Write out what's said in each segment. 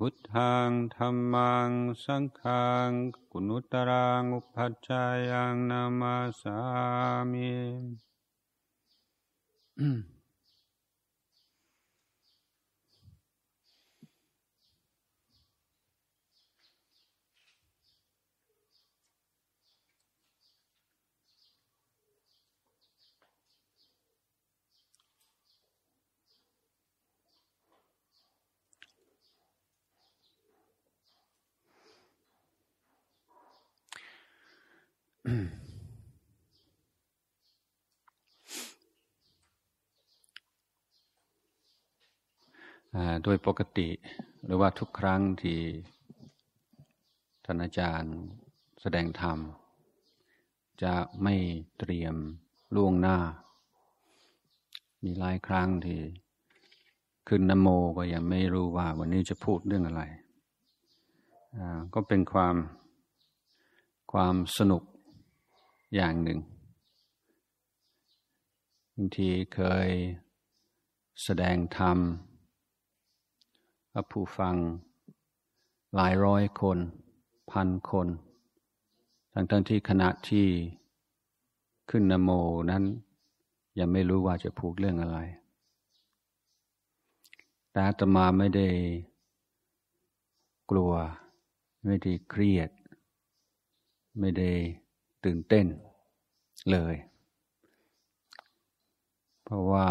พุทธังธรรมัง สังฆังกุณุตรังอุปัชฌายังนามาสามิโดยปกติหรือว่าทุกครั้งที่ท่านอาจารย์แสดงธรรม จะไม่เตรียมล่วงหน้า มีหลายครั้งที่ ขึ้นนโมก็ยังไม่รู้ว่าวันนี้จะพูดเรื่องอะไร ก็เป็นความความสนุกอย่างหนึ่งบางทีเคยแสดงธรรมผู้ฟังหลายร้อยคน พันคน ทั้งทั้งที่ขณะที่ขึ้นนโมนั้นยังไม่รู้ว่าจะพูดเรื่องอะไร แต่ตมาไม่ได้กลัว ไม่ได้เครียด ไม่ได้ตื่นเต้นเลย เพราะว่า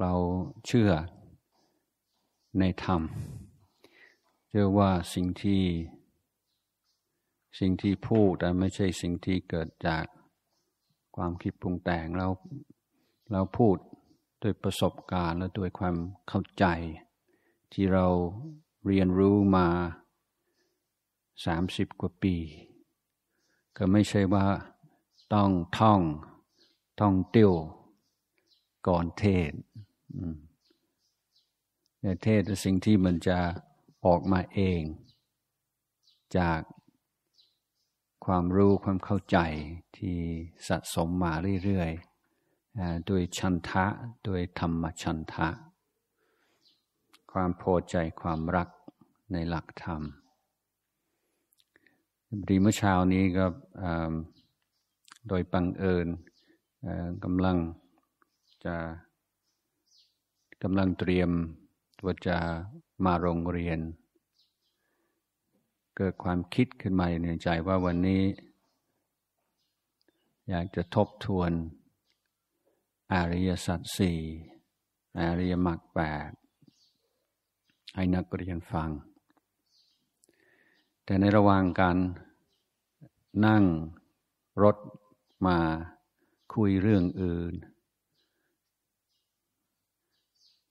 เราเชื่อในธรรม เชื่อว่าสิ่งที่สิ่งที่พูดแต่ไม่ใช่สิ่งที่เกิดจากความคิดปรุงแต่งเราเราพูดด้วยประสบการณ์และด้วยความเข้าใจ ที่เราเรียนรู้มาสสามิบกว่าปีก็ไม่ใช่ว่า ต้องท่อง ท่องเตี้วก่อนเทศ เทศสิ่งที่มันจะออกมาเอง จากความรู้ความเข้าใจที่สะสมมาเรื่อยๆด้วยชันทะด้วยธรรมชันทะ ความพอใจความรักในหลักธรรมดีเมื่อเช้านี้ก็โดยปังเอิญกำลังจะกำลังเตรียมตัวจะมาโรงเรียน เกิดความคิดขึ้นมาในใจว่าวันนี้อยากจะทบทวนอริยสัจสี่อริยมรรคแปดให้นักเรียนฟัง แต่ในระหว่างการนั่งรถมาคุยเรื่องอื่น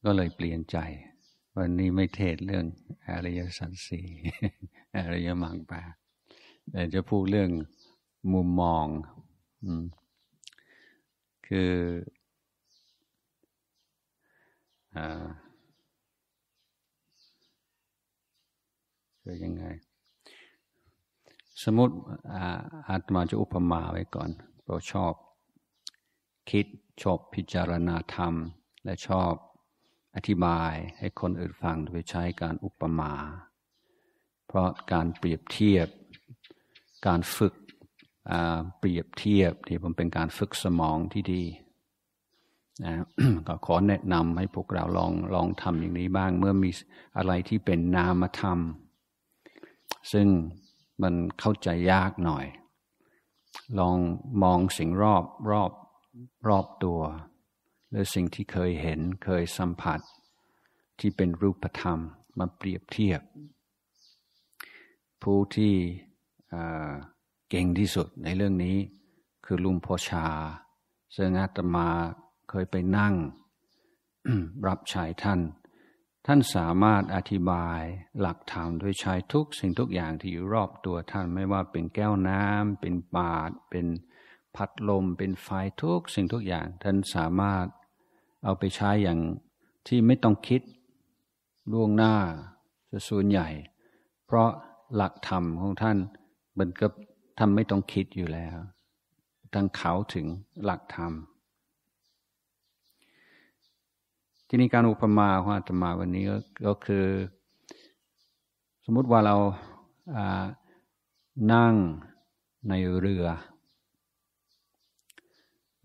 ก็เลยเปลี่ยนใจ วันนี้ไม่เทศเรื่องอริยสัจสี่อริยมรรคแปแต่จะพูดเรื่องมุมมองอคืออคือยังไงสมมติอาตมาจะอุปมาไว้ก่อนเราชอบคิดชอบพิจารณาธรรม และชอบอธิบายให้คนอื่นฟังโดยใช้การอุปมาเพราะการเปรียบเทียบการฝึกเปรียบเทียบที่ผมเป็นการฝึกสมองที่ดีนะก็ขอแนะนำให้พวกเราลองลองทำอย่างนี้บ้างเมื่อมีอะไรที่เป็นนามธรรม ซึ่งมันเข้าใจยากหน่อย ลองมองสิ่งรอบรอบรอบตัว หรือสิ่งที่เคยเห็นเคยสัมผัสที่เป็นรูปธรรมมาเปรียบเทียบ ผู้ที่เก่งที่สุดในเรื่องนี้คือลุงพชาซึ่งอาตมาเคยไปนั่ง รับใช้ท่านท่านสามารถอธิบายหลักธรรมโดยใช้ทุกสิ่งทุกอย่างที่อยู่รอบตัวท่าน ไม่ว่าเป็นแก้วน้ำเป็นปาดเป็นพัดลม เป็นไฟทุก สิ่งทุกอย่างท่านสามารถ เอาไปใช้อย่างที่ไม่ต้องคิด ล่วงหน้าจะส่วนใหญ่ เพราะหลักธรรมของท่านมันก็ท่านไม่ต้องคิดอยู่แล้วทั้งเขาถึงหลักธรรมที่นี้การอุปมาของอาตมาวันนี้ก็คือ สมมุติว่าเรานั่งในเรือ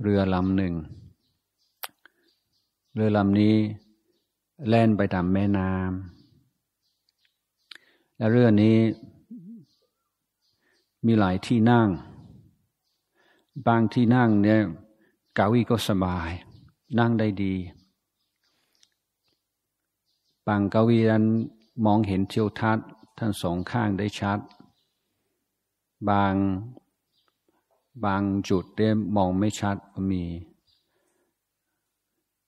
เรือลำหนึ่ง เรือลำนี้แล่นไปตามแม่น้ำและเรือนี้มีหลายที่นั่ง บางที่นั่งเนี่ยกาวีก็สบาย นั่งได้ดีปางกวีนั้นมองเห็นเทียวทัศน์ทั้งสองข้างได้ชัด บางบางจุดได้มองไม่ชัดก็มี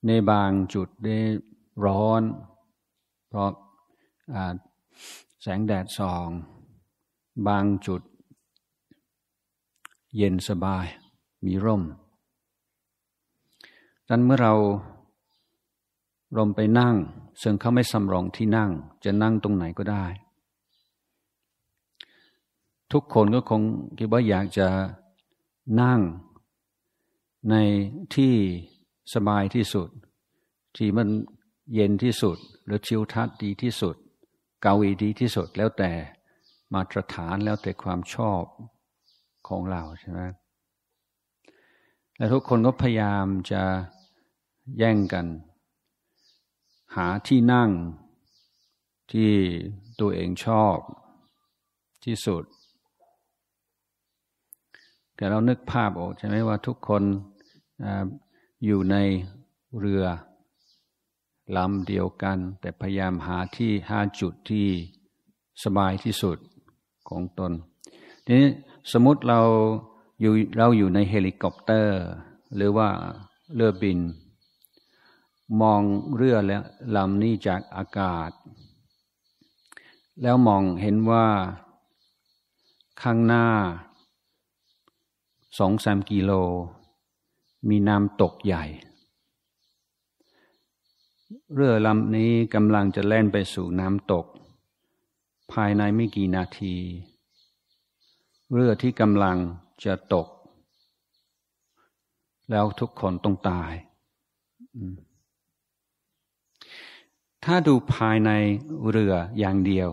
ในบางจุดได้ร้อน เพราะแสงแดดส่อง บางจุดเย็นสบายมีร่มดังนั้นเมื่อเราลมไปนั่งซึ่งเขาไม่สำรองที่นั่ง จะนั่งตรงไหนก็ได้ ทุกคนก็คงคิดว่าอยากจะนั่งในที่สบายที่สุด ที่มันเย็นที่สุดหรือชิวทัศน์ดีที่สุด เกาอีดีที่สุดแล้วแต่มาตรฐานแล้วแต่ความชอบของเราใช่ไหมและทุกคนก็พยายามจะแย่งกันหาที่นั่งที่ตัวเองชอบที่สุดแต่เรานึกภาพออกใช่ไหมว่าทุกคนออยู่ในเรือลำเดียวกัน แต่พยายามหาที่หาจุดที่สบายที่สุดของตนทีนี้สมมติเราอยู่เราอยู่ในเฮลิคอปเตอร์ หรือว่าเรือบินมองเรือและลำนี้จากอากาศ แล้วมองเห็นว่าข้างหน้าสองสามกิโล มีน้ำตกใหญ่ เรือลำนี้กำลังจะแล่นไปสู่น้ำตก ภายในไม่กี่นาที เรือที่กำลังจะตก แล้วทุกคนต้องตาย อืมถ้าดูภายในเรืออย่างเดียว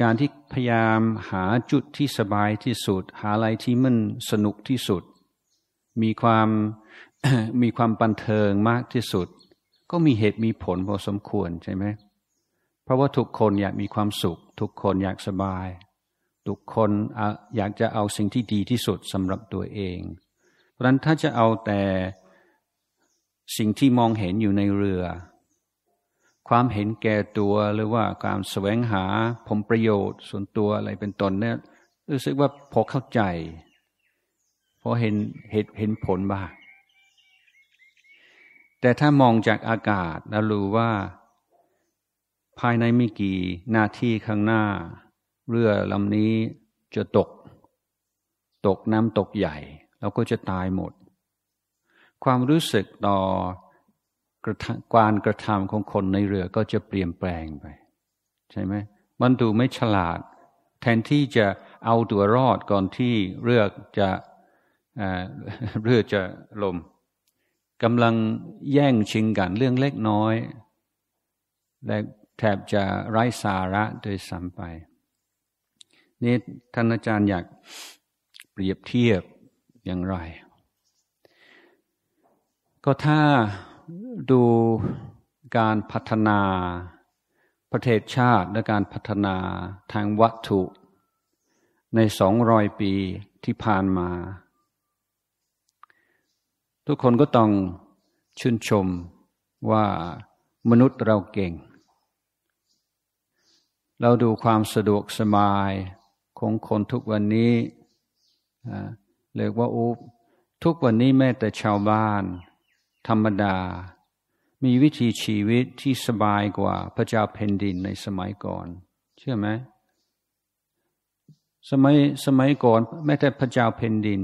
การที่พยายามหาจุดที่สบายที่สุด หาอะไรที่มันสนุกที่สุด มีความมีความบันเทิงมากที่สุด ก็มีเหตุมีผลพอสมควรใช่ไหมเพราะว่าทุกคนอยากมีความสุข ทุกคนอยากสบาย ทุกคนอยากจะเอาสิ่งที่ดีที่สุดสำหรับตัวเองเพราะนั้นถ้าจะเอาแต่สิ่งที่มองเห็นอยู่ในเรือความเห็นแก่ตัวหรือว่าการแสวงหาผลประโยชน์ ส่วนตัวอะไรเป็นตนเนี่ยรู้สึกว่าพอเข้าใจพอเห็นเห็นเห็นผลบ้างแต่ถ้ามองจากอากาศแล้วรู้ว่า ภายในไม่กี่นาทีข้างหน้า เรือลำนี้จะตก ตกน้ำตกใหญ่ แล้วก็จะตายหมด ความรู้สึกต่อกระารกระทำของคนในเรือก็จะเปลี่ยนแปลงไป ใช่ไหมมันดูไม่ฉลาด แทนที่จะเอาตัวรอดก่อนที่เรือจะเรือจะลมกำลังแย่งชิงกันเรื่องเล็กน้อย และแทบจะไร้สาระโดยสัมไป นี่ท่านอาจารย์อยากเปรียบเทียบอย่างไร ก็ถ้าดูการพัฒนาประเทศชาติและการพัฒนาทางวัตถุในสองรอยปีที่ผ่านมา ทุกคนก็ต้องชื่นชมว่ามนุษย์เราเก่ง เราดูความสะดวกสบายของคนทุกวันนี้เรียกว่าอุทุกวันนี้แม้แต่ชาวบ้านธรรมดา มีวิธีชีวิตที่สบายกว่าพระเจ้าแผ่นดินในสมัยก่อน เชื่อไหม สมัย สมัยก่อน แม้แต่พระเจ้าแผ่นดิน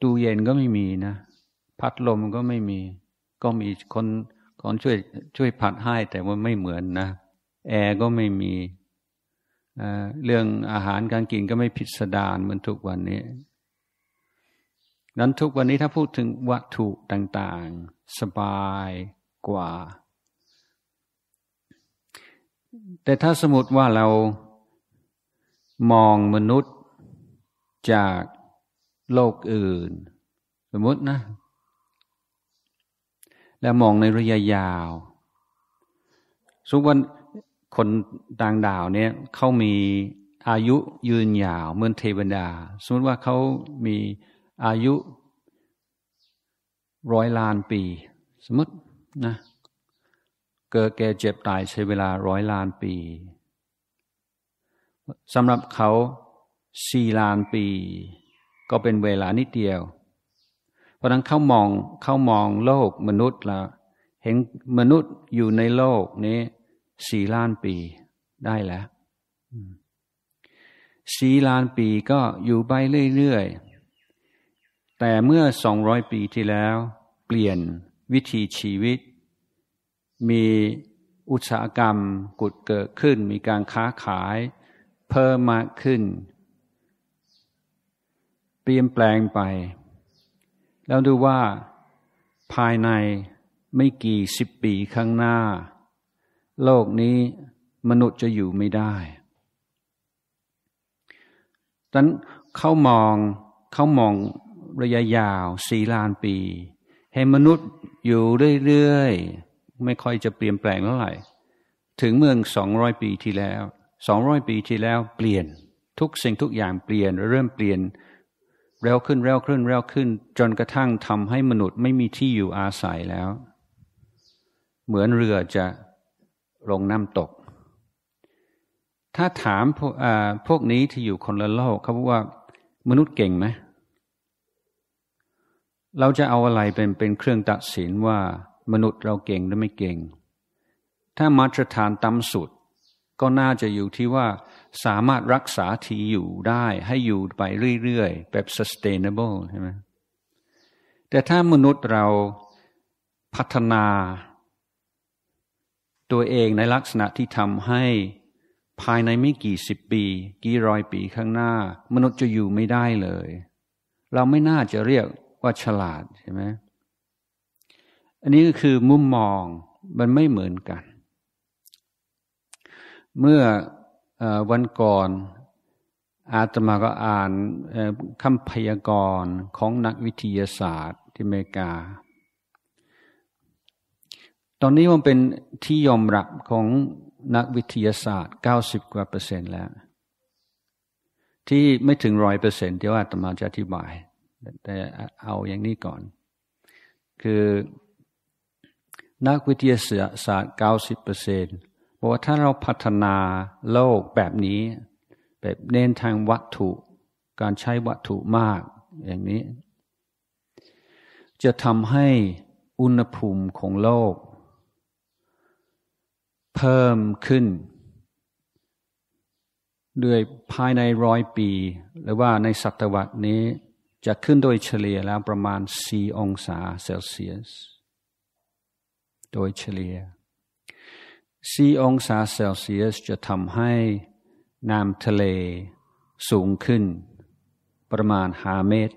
ตู้เย็นก็ไม่มีนะ พัดลมก็ไม่มี ก็มีคนคนช่วยช่วยผัดให้ แต่ว่าไม่เหมือนนะ แอร์ก็ไม่มีเรื่องอาหารการกินก็ไม่พิสดารเหมือนทุกวันนี้นั้นทุกวันนี้ถ้าพูดถึงวัตถุต่างๆ สบายกว่า แต่ถ้าสมมติว่าเรามองมนุษย์จากโลกอื่น สมมตินะ แล้วมองในระยะยาวสุวันคนต่างดาวเนี่ยเขามีอายุยืนยาว เหมือนเทวดา สมมติว่าเขามีอายุ ร้อยล้านปี สมมตินะ เกิดแก่เจ็บตายใช้เวลา ร้อยล้านปีสำหรับเขาสี่ล้านปี ก็เป็นเวลานิดเดียว เพราะนั้นเขามองเขามองโลกมนุษย์ละเห็นมนุษย์อยู่ในโลกนี้สี่ล้านปีได้แล้วสี่ล้านปีก็อยู่ไปเรื่อย ๆแต่เมื่อสองร้อยปีที่แล้ว เปลี่ยนวิธีชีวิต มีอุตสาหกรรมกุดเกิดขึ้น มีการค้าขาย เพิ่มมากขึ้น เปลี่ยนแปลงไป แล้วดูว่า ภายในไม่กี่สิบปีข้างหน้า โลกนี้มนุษย์จะอยู่ไม่ได้ดังนั้นเขามองเขามองระยะยาวสี่ล้านปี ให้มนุษย์อยู่เรื่อยๆ ไม่ค่อยจะเปลี่ยนแปลงเท่าไหร่ถึงเมืองสองร้อยปีที่แล้วสองร้อยปีที่แล้วเปลี่ยนทุกสิ่งทุกอย่างเปลี่ยน เริ่มเปลี่ยนเร็วขึ้นเร็วขึ้น เร็วขึ้น จนกระทั่งทำให้มนุษย์ไม่มีที่อยู่อาศัยแล้ว เหมือนเรือจะลงน้ำตก ถ้าถามพวกนี้ที่อยู่คนละโลกเขาบอกว่ามนุษย์เก่งไหมเราจะเอาอะไรเป็นเป็นเครื่องตัดสินว่า มนุษย์เราเก่งหรือไม่เก่ง ถ้ามาตรฐานต่ำสุด ก็น่าจะอยู่ที่ว่าสามารถรักษาที่อยู่ได้ ให้อยู่ไปเรื่อย ๆ แบบ sustainable ใช่ไหมแต่ถ้ามนุษย์เราพัฒนา ตัวเองในลักษณะที่ทำให้ภายในไม่กี่สิบปี กี่ร้อยปีข้างหน้า มนุษย์จะอยู่ไม่ได้เลย เราไม่น่าจะเรียกว่าฉลาดใช่ไหม อันนี้ก็คือมุมมองมันไม่เหมือนกัน เมื่ออวันก่อนอาตมาก็อ่านคำพยากรณ์ของนักวิทยาศาสตร์ที่อเมริกา ตอนนี้มันเป็นที่ยอมรับของนักวิทยาศาสตร์ 90 กว่าเปอร์เซ็นต์แล้ว ที่ไม่ถึงร้อยเปอร์เซ็นต์ที่ว่าตมาจะอธิบายแต่เอาอย่างนี้ก่อน คือนักวิทยาศาสตร์เก้า9นบอกว่าถ้าเราพัฒนาโลกแบบนี้แบบเน้นทางวัตถุ การใช้วัตถุมากอย่างนี้ จะทำให้อุณหภูมิของโลก เพิ่มขึ้นด้วยภายในร้อยปี หรือว่าในศตวรรษนี้จะขึ้นโดยเฉลี่ยแล้วประมาณ 4 องศาเซลเซียส โดยเฉลี่ย 4 องศาเซลเซียสจะทำให้น้ำทะเลสูงขึ้น ประมาณ 5 เมตร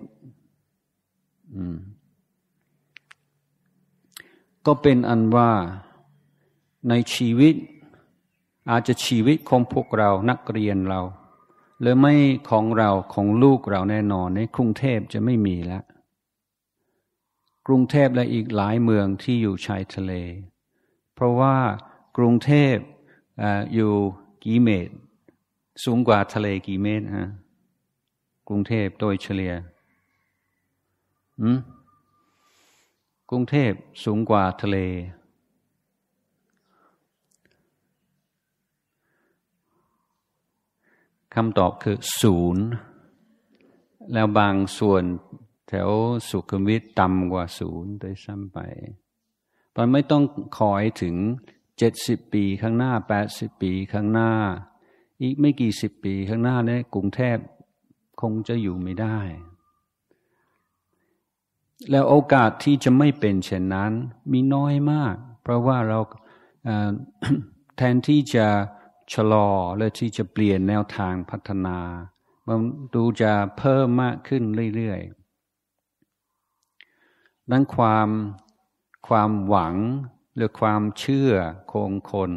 ก็เป็นอันว่าในชีวิตอาจจะชีวิตของพวกเรานักเรียนเราหรือไม่ของเราของลูกเราแน่นอนในกรุงเทพจะไม่มีแล้วกรุงเทพและอีกหลายเมืองที่อยู่ชายทะเล เพราะว่า กรุงเทพออยู่กี่เมตรสูงกว่าทะเลกี่เมตรฮะกรุงเทพโดยเฉลี่ยกรุงเทพสูงกว่าทะเลคำตอบคือศูนย์ แล้วบางส่วนแถวสุขุมวิทต่ำกว่าศูนย์โดยซ้ำไปมันไม่ต้องคอยถึงเจ็ดสิบปีข้างหน้าแปดสิบปีข้างหน้า อีกไม่กี่สิบปีข้างหน้าเนี่ยกรุงเทพคงจะอยู่ไม่ได้ แล้วโอกาสที่จะไม่เป็นเช่นนั้นมีน้อยมาก เพราะว่าเราแทนที่จะชะลอและที่จะเปลี่ยนแนวทางพัฒนา มันดูจะเพิ่มมากขึ้นเรื่อยๆ ดังความความหวัง หรือความเชื่อคงคน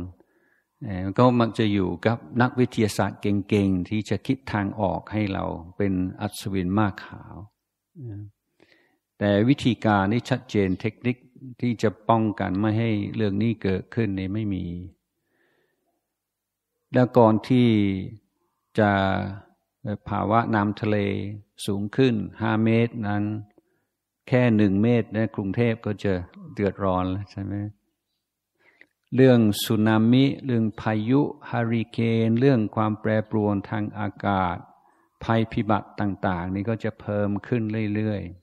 ก็มักจะอยู่กับนักวิทยาศาสตร์เก่ง ๆ ที่จะคิดทางออกให้เราเป็นอัศวินมากขาว แต่วิธีการนี่ชัดเจนเทคนิคที่จะป้องกันไม่ให้เรื่องนี้เกิดขึ้นนี่ไม่มีแล้วก่อนที่จะภาวะน้ำทะเลสูงขึ้นห้าเมตรนั้น แค่หนึ่งเมตรในกรุงเทพก็จะเดือดร้อนแล้วใช่ไหมเรื่องสุนามิ เรื่องพายุฮาริเคนเรื่องความแปรปรวนทางอากาศภัยพิบัติต่าง ๆนี่ก็จะเพิ่มขึ้นเรื่อย ๆ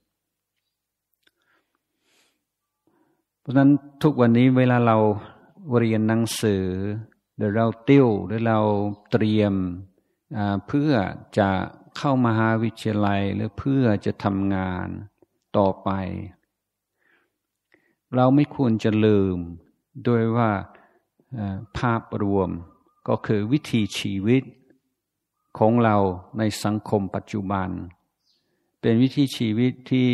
เพราะนั้นทุกวันนี้เวลาเราเรียนหนังสือีรือเราติ้วหรือเราเตรียมเพื่อจะเข้ามหาวิทยาลัยหรือเพื่อจะทำงานต่อไป เราไม่ควรจะลืมด้วยว่าภาพรวมก็คือวิธีชีวิตของเราในสังคมปัจจุบัน เป็นวิธีชีวิตที่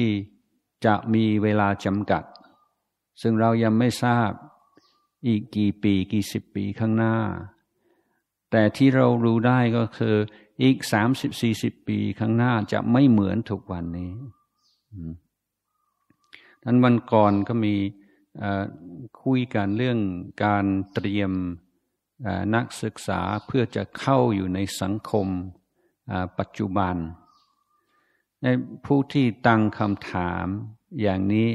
จะมีเวลาจำกัด ซึ่งเรายังไม่ทราบอีกกี่ปีกี่สิบปีข้างหน้า แต่ที่เรารู้ได้ก็คืออีกสามสิบสี่สิบปีข้างหน้าจะไม่เหมือนทุกวันนี้ทั้นวันก่อนก็มีคุยกันเรื่องการเตรียมนักศึกษาเพื่อจะเข้าอยู่ในสังคมปัจจุบันในผู้ที่ตั้งคำถามอย่างนี้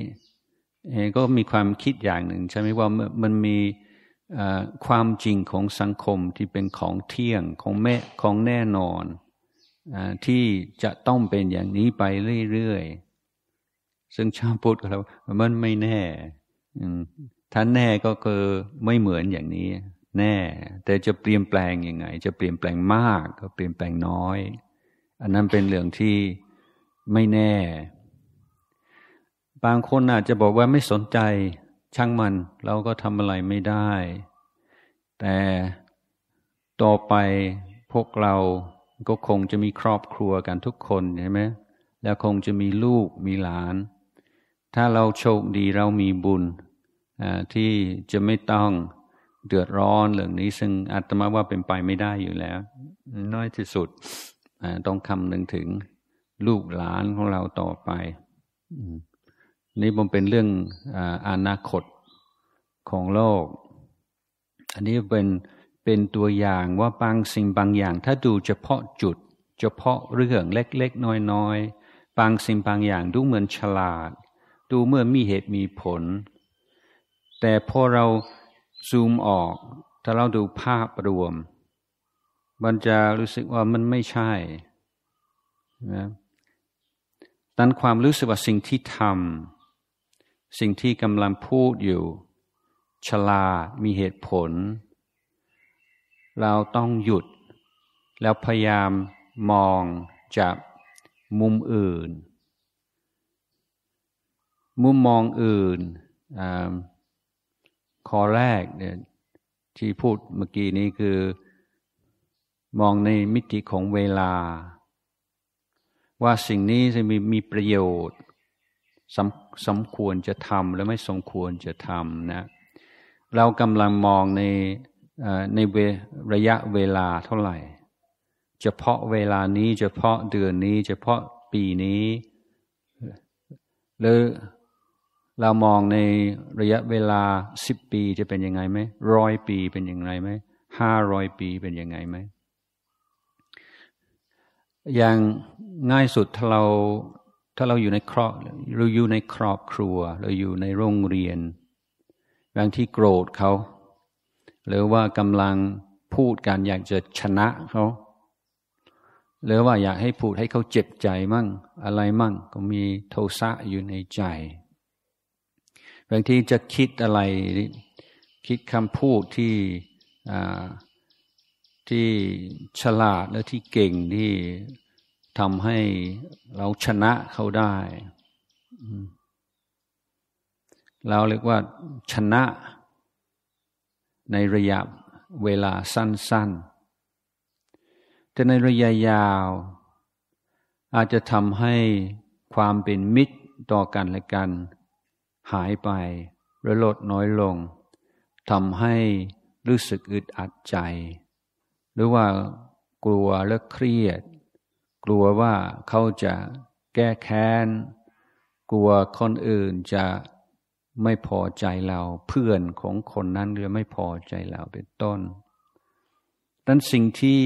เองก็มีความคิดอย่างหนึ่งใช่ไหมว่ามันมีความจริงของสังคมที่เป็นของเที่ยงของแม่ของแน่นอนอที่จะต้องเป็นอย่างนี้ไปเรื่อย ๆซึ่งชาวพุทธเรามันไม่แน่ถ้าแน่ก็คือไม่เหมือนอย่างนี้ แน่ แต่จะเปลี่ยนแปลงยังไง จะเปลี่ยนแปลงมากก็เปลี่ยนแปลงน้อย อันนั้นเป็นเรื่องที่ไม่แน่บางคนอาจจะบอกว่าไม่สนใจช่างมันเราก็ทำอะไรไม่ได้ แต่ต่อไปพวกเราก็คงจะมีครอบครัวกันทุกคนใช่ไหมแล้วคงจะมีลูกมีหลาน ถ้าเราโชคดีเรามีบุญที่จะไม่ต้องเดือดร้อนเรื่องนี้ ซึ่งอาตมาว่าเป็นไปไม่ได้อยู่แล้ว น้อยที่สุดต้องคำนึงถึง ลูกหลานของเราต่อไปนี่มันเป็นเรื่องอนาคตของโลก อันนี้เป็นเป็นตัวอย่างว่าบางสิ่งบางอย่าง ถ้าดูเฉพาะจุด เฉพาะเรื่องเล็ก ๆ น้อยๆบางสิ่งบางอย่างดูเหมือนฉลาด ดูเมื่อมีเหตุมีผล แต่พอเราซูมออก ถ้าเราดูภาพรวมมันจะรู้สึกว่ามันไม่ใช่นะดันความรู้สึกว่าสิ่งที่ทำสิ่งที่กำลังพูดอยู่ฉลา มีเหตุผล เราต้องหยุดแล้วพยายามมองจากมุมอื่น มุมมองอื่นอข้อแรกเนี่ยที่พูดเมื่อกี้นี้คือมองในมิติของเวลา ว่าสิ่งนี้จะมีมีประโยชน์สสมควรจะทำและไม่สมควรจะทำนะ เรากำลังมองในในระยะเวลาเท่าไหร่เฉพาะเวลานี้เฉพาะเดือนนี้ เฉพาะปีนี้ หรือ เรามองในระยะเวลาสิบปีจะเป็นยังไงไหมร้อยปีเป็นยังไงไหมห้าร้อยปีเป็นยังไงไหมอย่างง่ายสุดถ้าเราถ้าเราอยู่ในครอบเราอยู่ในครอบครัวเราอยู่ในโรงเรียนบางที่โกรธเขาหรือว่ากำลังพูดการอยากจะชนะเขาหรือว่าอยากให้พูดให้เขาเจ็บใจมั่ง อะไรมั่ง ก็มีโทสะอยู่ในใจบางทีจะคิดอะไร คิดคำพูดที่ที่ฉลาดและที่เก่งที่ทำให้เราชนะเขาได้ เราเรียกว่าชนะ ในระยะเวลาสั้นๆ แต่ในระยะยาว อาจจะทำให้ความเป็นมิตรต่อกันและกัน หายไปหรือลดน้อยลง ทำให้รู้สึกอึดอัดใจ หรือว่ากลัวและเครียดกลัวว่าเขาจะแก้แค้น กลัวคนอื่นจะไม่พอใจเราเพื่อนของคนนั้นหรือไม่พอใจเราเป็นต้นนั้นสิ่งที่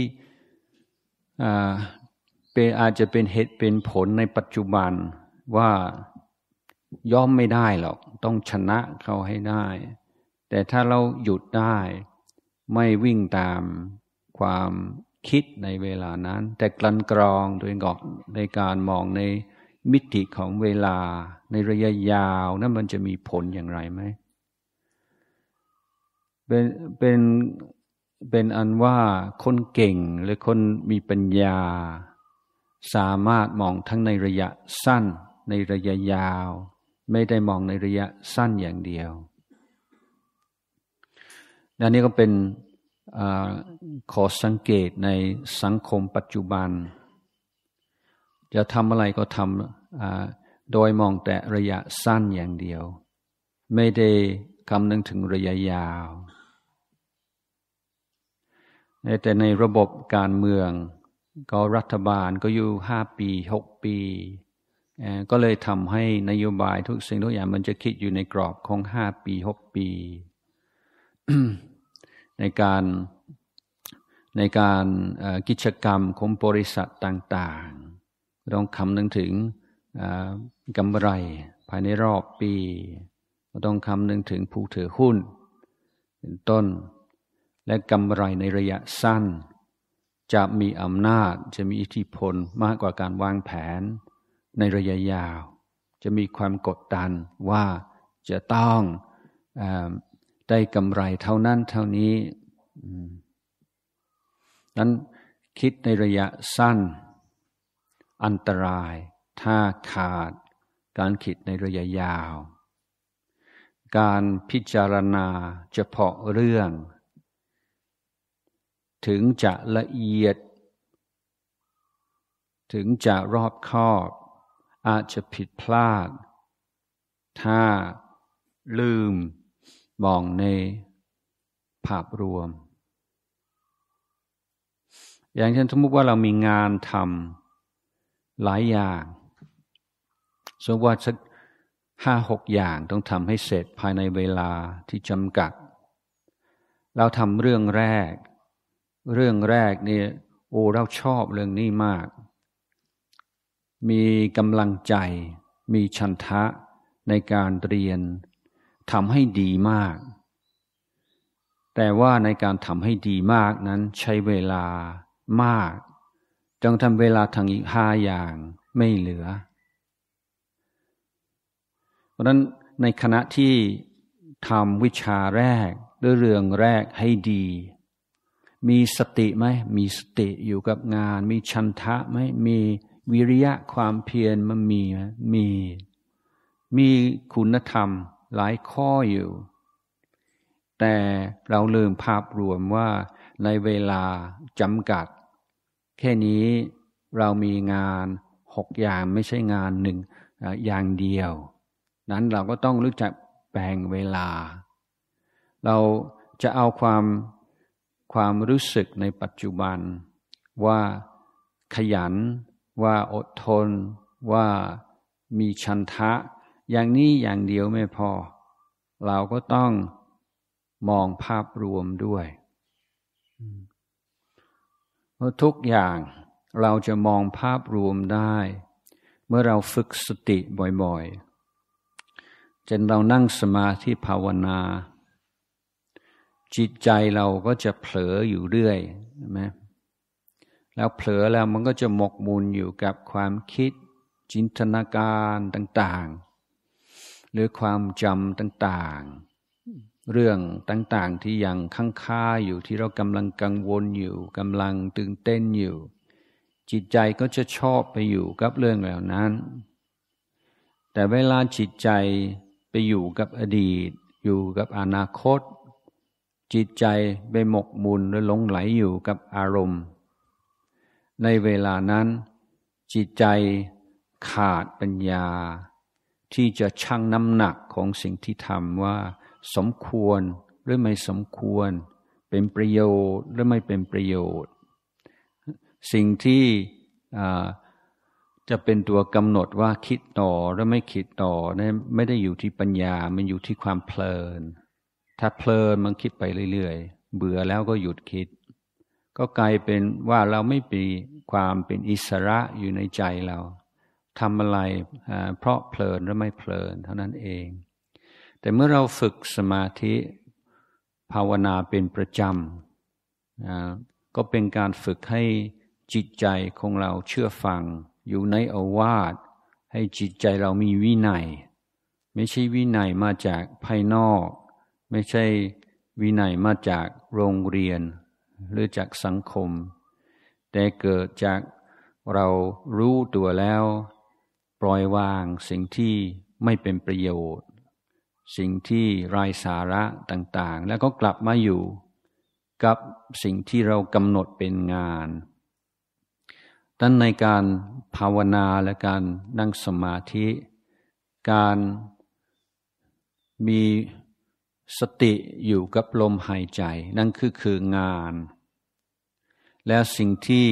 เป็นอาจจะเป็นเหตุเป็นผลในปัจจุบันว่ายอมไม่ได้หรอกต้องชนะเขาให้ได้ แต่ถ้าเราหยุดได้ ไม่วิ่งตามความคิดในเวลานั้น แต่กลั่นกรองโดยกอกในการมองในมิติของเวลาในระยะยาว นั้นมันจะมีผลอย่างไรไหมเป็นเป็นเป็นอันว่าคนเก่งหรือคนมีปัญญา สามารถมองทั้งในระยะสั้น ในระยะยาว ไม่ได้มองในระยะสั้นอย่างเดียวอันนี้ก็เป็นขอสังเกตในสังคมปัจจุบัน จะทำอะไรก็ทำโดยมองแต่ระยะสั้นอย่างเดียว ไม่ได้คำนึงถึงระยะยาว แต่ในระบบการเมืองก็รัฐบาลก็อยู่ห้าปีหกปี ก็เลยทำให้นโยบายทุกสิ่งทุกอย่าง มันจะคิดอยู่ในกรอบของห้าปีหกปีในการในการกิจกรรมของบริษัทต่างๆ ต้องคำนึงถึงกำไรภายในรอบปี ต้องคำนึงถึงผู้ถือหุ้น เป็นต้น และกำไรในระยะสั้น จะมีอำนาจจะมีอิทธิพลมากกว่าการวางแผนในระยะยาว จะมีความกดดันว่าจะต้องได้กำไรเท่านั้นเท่านี้ นั้นคิดในระยะสั้น อันตรายถ้าขาด การคิดในระยะยาว การพิจารณาเฉพาะเรื่อง ถึงจะละเอียด ถึงจะรอบคอบ อาจจะผิดพลาด ถ้าลืมมองในภาพรวม อย่างเช่นสมมติว่า เรามีงานทำหลายอย่างสมมติว่า สักห้าหกอย่างต้องทำให้เสร็จภายในเวลาที่จำกัด เราทำเรื่องแรก เรื่องแรกเนี่ยโอ้ เราชอบเรื่องนี้มาก มีกำลังใจมีชันทะในการเรียนทำให้ดีมาก แต่ว่าในการทำให้ดีมากนั้นใช้เวลามาก จงทำเวลาทางอีกห้าอย่างไม่เหลือ เพราะนั้นในคณะที่ทำวิชาแรกด้วยเรื่องแรกให้ดี มีสติไหมมีสติอยู่กับงาน มีชันทะไหมมีวิริยะความเพียรมันมีไหมมี มีคุณธรรมหลายข้ออยู่ แต่เราลืมภาพรวมว่าในเวลาจำกัด แค่นี้เรามีงานหกอย่างไม่ใช่งานหนึ่งอย่างเดียว นั้นเราก็ต้องรู้จักแบ่งเวลา เราจะเอาความความรู้สึกในปัจจุบันว่าขยันว่าอดทนว่ามีชันทะอย่างนี้อย่างเดียวไม่พอ เราก็ต้องมองภาพรวมด้วยเพราะทุกอย่างเราจะมองภาพรวมได้ เมื่อเราฝึกสติบ่อย ๆ จนเรานั่งสมาธิภาวนา จิตใจเราก็จะเผลออยู่เรื่อยใช่ไหมแล้วเผลอแล้วมันก็จะหมกมุ่นอยู่กับความคิด จินตนาการต่างรือความจำต่างๆ เรื่องต่างๆ ที่ยังค้างคาอยู่ที่เรากำลังกังวลอยู่กำลังตึงเต้นอยู่ จิตใจก็จะชอบไปอยู่กับเรื่องเหล่านั้น แต่เวลาจิตใจไปอยู่กับอดีตอยู่กับอนาคต จิตใจไปหมกมุ่นหรือหลงไหลอยู่กับอารมณ์ ในเวลานั้น จิตใจขาดปัญญาที่จะชั่งน้ำหนักของสิ่งที่ทำว่าสมควรหรือไม่สมควร เป็นประโยชน์หรือไม่เป็นประโยชน์ สิ่งที่จะเป็นตัวกำหนดว่าคิดต่อหรือไม่คิดต่อนี่ไม่ได้อยู่ที่ปัญญา มันอยู่ที่ความเพลินถ้าเพลินมันคิดไปเรื่อยๆเบื่อแล้วก็หยุดคิด ก็กลายเป็นว่าเราไม่มีความเป็นอิสระอยู่ในใจเราทำอะไรเพราะเพลินหรือไม่เพลินเท่านั้นเอง แต่เมื่อเราฝึกสมาธิภาวนาเป็นประจำก็เป็นการฝึกให้จิตใจของเราเชื่อฟัง อยู่ในอาวาสให้จิตใจเรามีวินัยไม่ใช่วินัยมาจากภายนอก ไม่ใช่วินัยมาจากโรงเรียน หรือจากสังคม แต่เกิดจากเรารู้ตัวแล้วปล่อยวางสิ่งที่ไม่เป็นประโยชน์ สิ่งที่รายสาระต่างๆ แล้วก็กลับมาอยู่กับสิ่งที่เรากำหนดเป็นงานดังในการภาวนาและการนั่งสมาธิ การมีสติอยู่กับลมหายใจนั่นคือคืองาน และสิ่งที่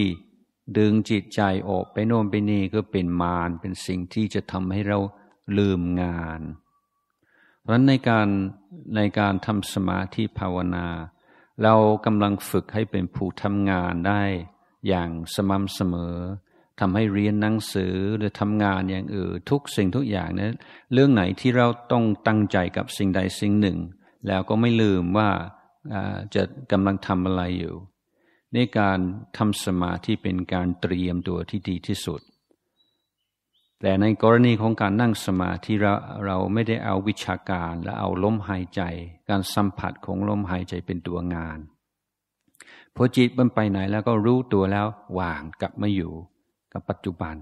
ดึงจิตใจออกไปโน่นไปนี่ก็เป็นมารเป็นสิ่งที่จะทำให้เราลืมงาน เพราะนั้นในการในการทำสมาธิภาวนา เรากำลังฝึกให้เป็นผู้ทำงานได้อย่างสม่ำเสมอทำให้เรียนหนังสือหรือทำงานอย่างอื่นทุกสิ่งทุกอย่างนะเรื่องไหนที่เราต้องตั้งใจกับสิ่งใดสิ่งหนึ่ง แล้วก็ไม่ลืมว่าจะกำลังทำอะไรอยู่ในการทำสมาธิเป็นการเตรียมตัวที่ดีที่สุด แต่ในกรณีของการนั่งสมาธิเราเราไม่ได้เอาวิชาการและเอาลมหายใจ การสัมผัสของลมหายใจเป็นตัวงาน พอจิตมันไปไหนแล้วก็รู้ตัวแล้ววางกลับมาอยู่กับปัจจุบัน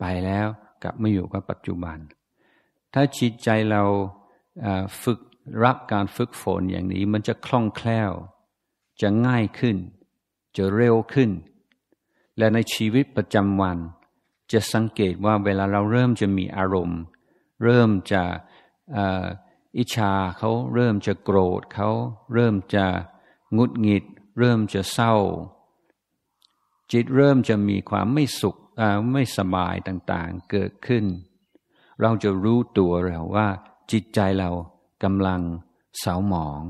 ไปแล้วกลับมาอยู่กับปัจจุบัน ถ้าจิตใจเราฝึกรับการฝึกฝนอย่างนี้มันจะคล่องแคล่ว จะง่ายขึ้นจะเร็วขึ้น และในชีวิตประจำวัน จะสังเกตว่าเวลาเราเริ่มจะมีอารมณ์ เริ่มจะอิจฉาเขาเริ่มจะโกรธเขาเริ่มจะงุดหงิด เริ่มจะเศร้า จิตเริ่มจะมีความไม่สุขไม่สบายต่าง ๆเกิดขึ้น เราจะรู้ตัวแล้วว่า จิตใจเรากำลังเสาหมอง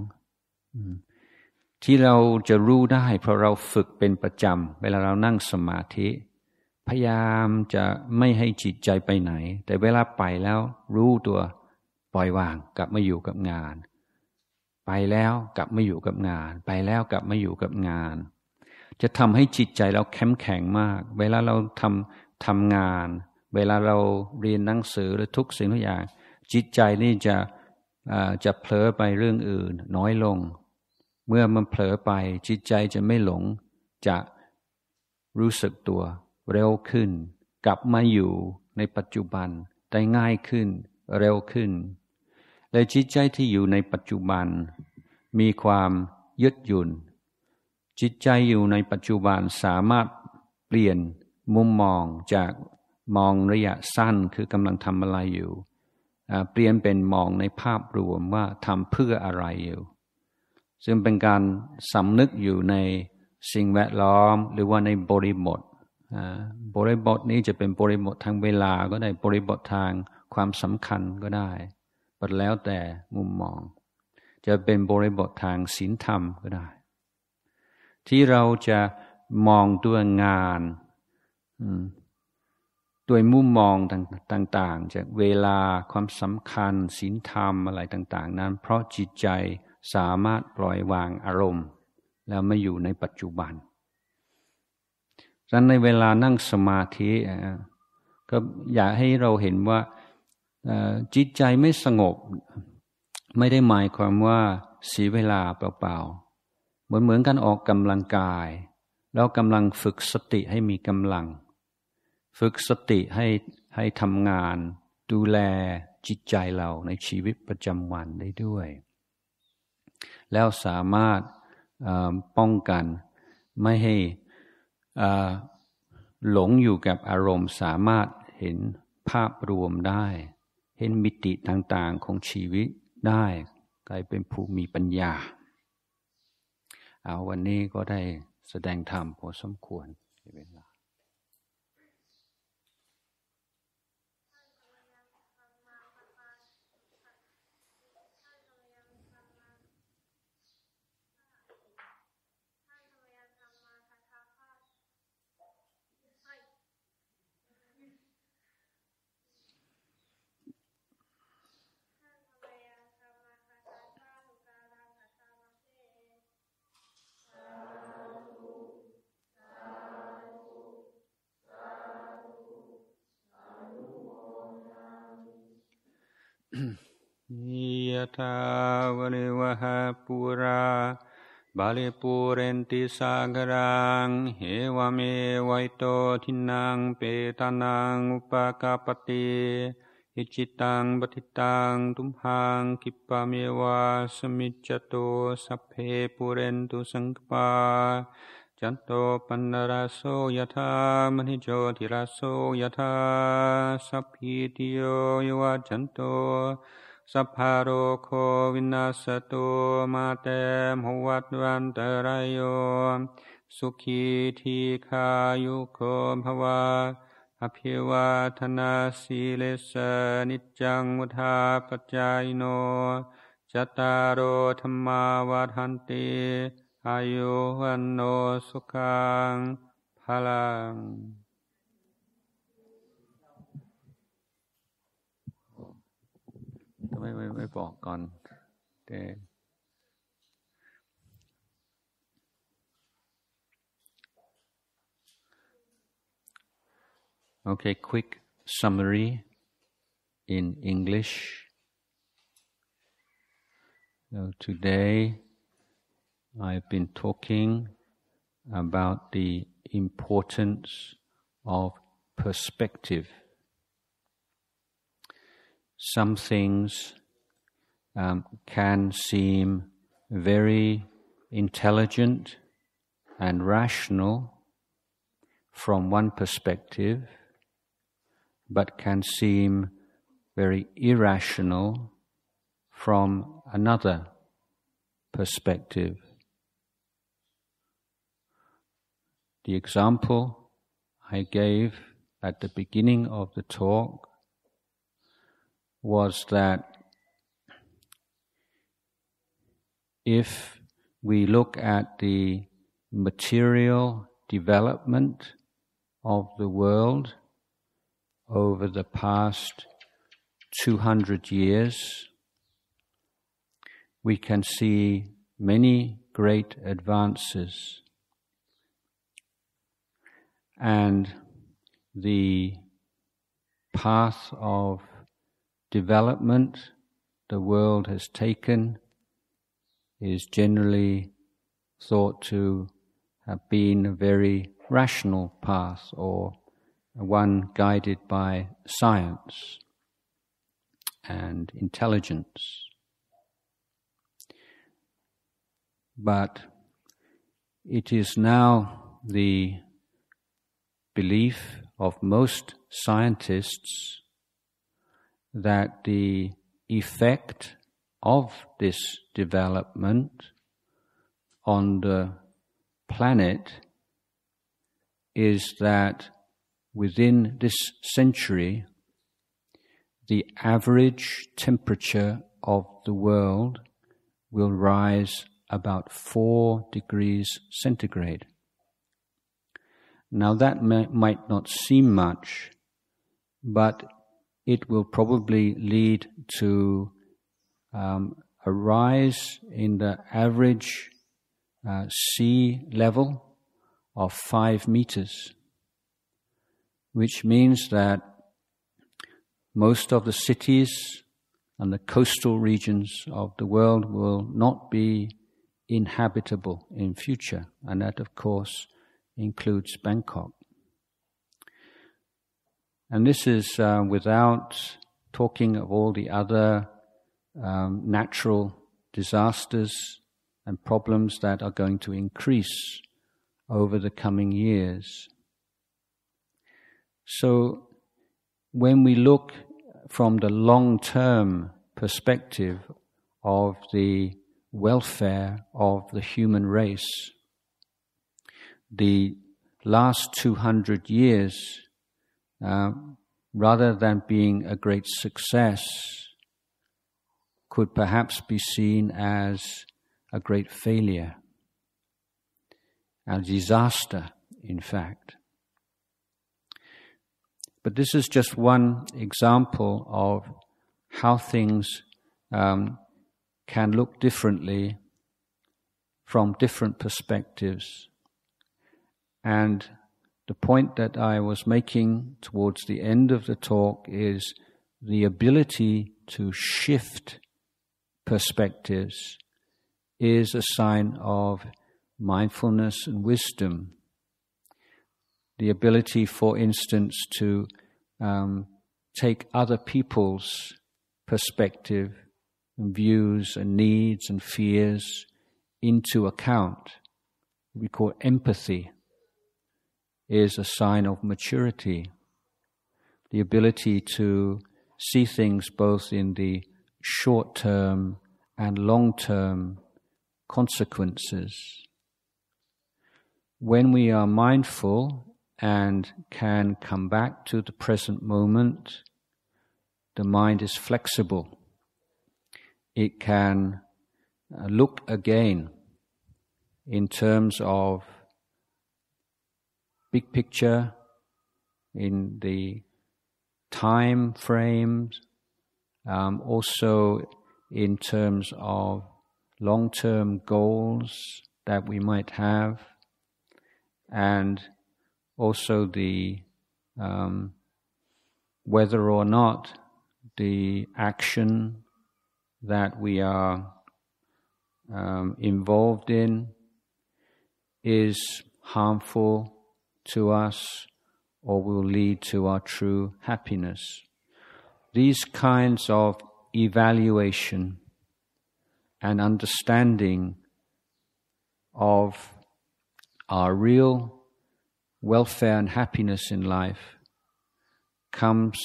ที่เราจะรู้ได้เพราะเราฝึกเป็นประจำเวลาเรานั่งสมาธิพยายามจะไม่ให้จิตใจไปไหน แต่เวลาไปแล้วรู้ตัวปล่อยวาง กลับมาอยู่กับงาน ไปแล้วกลับมาอยู่กับงาน ไปแล้วกลับมาอยู่กับงาน จะทำให้จิตใจเราแข็มแข็งมาก เวลาเราทำทำงาน เวลาเราเรียนหนังสือหรือทุกสิ่งทุกอย่าง จิตใจนี่จะจะเพลอไปเรื่องอื่น น้อยลงเมื่อมันเผลอไปจิตใจจะไม่หลงจะรู้สึกตัวเร็วขึ้น กลับมาอยู่ในปัจจุบันได้ง่ายขึ้นเร็วขึ้น และจิตใจที่อยู่ในปัจจุบัน มีความยึดหยุ่น จิตใจอยู่ในปัจจุบันสามารถเปลี่ยนมุมมองจากมองระยะสั้นคือกำลังทำอะไรอยู่เปลี่ยนเป็นมองในภาพรวมว่าทำเพื่ออะไรอยู่ซึ่งเป็นการสำนึกอยู่ในสิ่งแวดล้อมหรือว่าในบริบทบริบทนี้จะเป็นบริบททางเวลาก็ได้บริบททางความสำคัญก็ได้ปัดแล้วแต่มุมมอง จะเป็นบริบททางศีลธรรมก็ได้ ที่เราจะมองด้วยงานด้วยมุมมองต่าง ๆ จากเวลาความสำคัญศีลธรรมอะไรต่าง ๆ นั้น เพราะจิตใจสามารถปล่อยวางอารมณ์แล้วไม่อยู่ในปัจจุบันังนั้นในเวลานั่งสมาธิก็อยากให้เราเห็นว่าจิตใจไม่สงบ ไม่ได้หมายความว่าเสียเวลาเปล่า ๆ เหมือนเหมือนกันออกกำลังกายแล้วกำลังฝึกสติให้มีกำลัง ฝึกสติให้ให้ทำงาน ดูแลจิตใจเราในชีวิตประจำวันได้ด้วยแล้วสามารถป้องกันไม่ให้หลงอยู่กับอารมณ์สามารถเห็นภาพรวมได้ เห็นมิติต่างๆของชีวิตได้กลายเป็นผู้มีปัญญา เอาวันนี้ก็ได้แสดงธรรมพอสมควรเวลายะทาวะเลวะหาปูราบาลีปูเรนติสากรังเหวเมวัยโตทินังเปตานังอุปกาปติอิจิตังปฏิตังตุมหังกิปามีวาสมิจจโตสัพเพปูเรนตุสังปาจันโตปันนราโสยธามณิโจติราโสยธาสัพพิติโยยวะจันโตสัพพาโรโควินาสตุมาเตมหวัตวันตรายโย สุขีทีขายุโคมภวะอภิวาธนาสีเลสนิจังวุธาปจายโนจตารโธรรมาวาทันติอายุวันโนสุขังพลังไมไม่ไม่บอกก่อนเดโอเค quick summary in English so today I've been talking about the importance of perspective. Some things um, can seem very intelligent and rational from one perspective, but can seem very irrational from another perspective. the example I gave at the beginning of the talk was that if we look at the material development of the world over the past 200 years, we can see many great advances and the path of development the world has taken is generally thought to have been a very rational path or one guided by science and intelligence. But it is now the belief of most scientists that the effect of this development on the planet is that within this century, the average temperature of the world will rise about 4 degrees centigrade. Now, that may, might not seem much, but it will probably lead to um, a rise in the average uh, sea level of five meters, which means that most of the cities and the coastal regions of the world will not be inhabitable in future. And that, of course, includes Bangkok. And this is uh, without talking of all the other um, natural disasters and problems that are going to increase over the coming years. So, when we look from the long term perspective of the welfare of the human race, the last 200 years, uh, rather than being a great success, could perhaps be seen as a great failure, a disaster, in fact. But this is just one example of how things um, can look differently from different perspectives and the point that I was making towards the end of the talk is the ability to shift perspectives is a sign of mindfulness and wisdom. The ability, for instance, to um, take other people's perspective and views and needs and fears into account. We call empathy is a sign of maturity, the ability to see things both in the short term and long term consequences. When we are mindful and can come back to the present moment, the mind is flexible. It can uh, look again in terms of big picture, in the time frames, um, also in terms of long term goals that we might have, and also the um, whether or not the action that we are um, involved in is harmful to us or will lead to our true happiness. These kinds of evaluation and understanding of our real welfare and happiness in life comes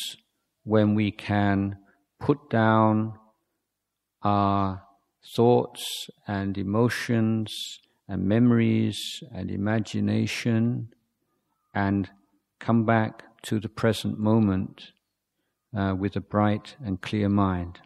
when we can put down our thoughts and emotions and memories and imagination and come back to the present moment uh, with a bright and clear mind.